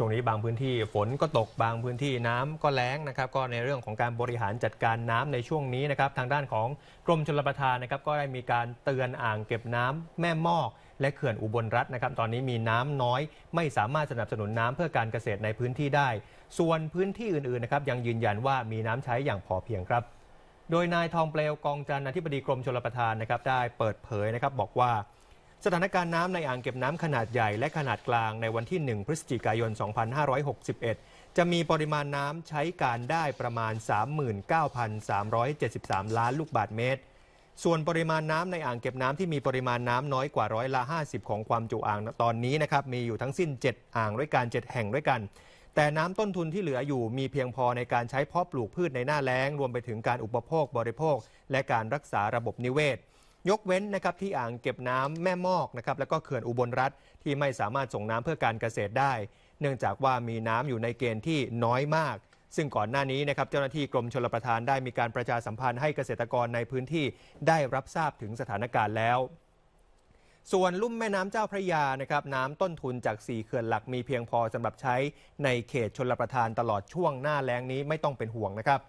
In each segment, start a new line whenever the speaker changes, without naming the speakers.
ช่วงนี้บางพื้นที่ฝนก็ตกบางพื้นที่น้ำก็แล้งนะครับ ก็ในเรื่องของการบริหารจัดการน้ำในช่วงนี้นะครับทางด้านของกรมชลประทานนะครับก็ได้มีการเตือนอ่างเก็บน้ำ แม่มอก และเขื่อนอุบลรัฐนะครับ ตอนนี้มีน้ำน้อย ไม่สามารถสนับสนุนน้ำเพื่อการเกษตรในพื้นที่ได้ ส่วนพื้นที่อื่นๆนะครับยังยืนยันว่ามีน้ำใช้อย่างพอเพียงครับ โดยนายทองเปลวกองจันทร์อธิบดีกรมชลประทานนะครับได้เปิดเผยนะครับบอกว่าสถานการณ์น้ำในอ่างเก็บน้ำขนาดใหญ่และขนาดกลางในวันที่ 1 พฤศจิกายน 2561 จะมีปริมาณน้ำใช้การได้ประมาณ 39,373 ล้านลูกบาทเมตร ส่วนปริมาณน้ำในอ่างเก็บน้ำที่มีปริมาณน้ำน้อยกว่าร้อยละ 50 ของความจุอ่างตอนนี้นะครับมีอยู่ทั้งสิ้น 7 อ่างด้วยกัน 7 แห่งด้วยกัน แต่น้ำต้นทุนที่เหลืออยู่มีเพียงพอในการใช้เพาะปลูกพืชในหน้าแล้งรวมไปถึงการอุปโภคบริโภค และการรักษาระบบนิเวศยกเว้นนะครับที่อ่างเก็บน้ำแม่มอกนะครับแล้วก็เขื่อนอุบลรัฐที่ไม่สามารถส่งน้ำเพื่อการเกษตรได้ เนื่องจากว่ามีน้ำอยู่ในเกณฑ์ที่น้อยมาก ซึ่งก่อนหน้านี้นะครับเจ้าหน้าที่กรมชลประทานได้มีการประชาสัมพันธ์ให้เกษตรกรในพื้นที่ได้รับทราบถึงสถานการณ์แล้ว ส่วนลุ่มแม่น้ำเจ้าพระยานะครับ น้ำต้นทุนจาก4เขื่อนหลักมีเพียงพอสำหรับใช้ในเขตชลประทานตลอดช่วงหน้าแล้งนี้ไม่ต้องเป็นห่วงนะครับ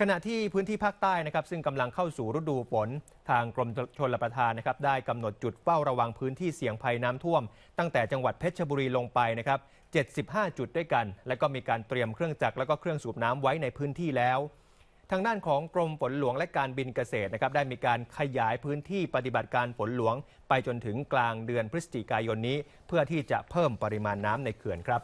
ขณะที่พื้นที่ภาคใต้นะครับซึ่งกำลังเข้าสู่ฤดูฝน ทางกรมชลประทานนะครับได้กำหนดจุดเฝ้าระวังพื้นที่เสี่ยงภัยน้ำท่วม ตั้งแต่จังหวัดเพชรบุรีลงไปนะครับ 75 จุดด้วยกัน และก็มีการเตรียมเครื่องจักรและก็เครื่องสูบน้ำไว้ในพื้นที่แล้ว ทางด้านของกรมฝนหลวงและการบินเกษตรนะครับได้มีการขยายพื้นที่ปฏิบัติการฝนหลวง ไปจนถึงกลางเดือนพฤศจิกายนนี้ เพื่อที่จะเพิ่มปริมาณน้ำในเขื่อนครับ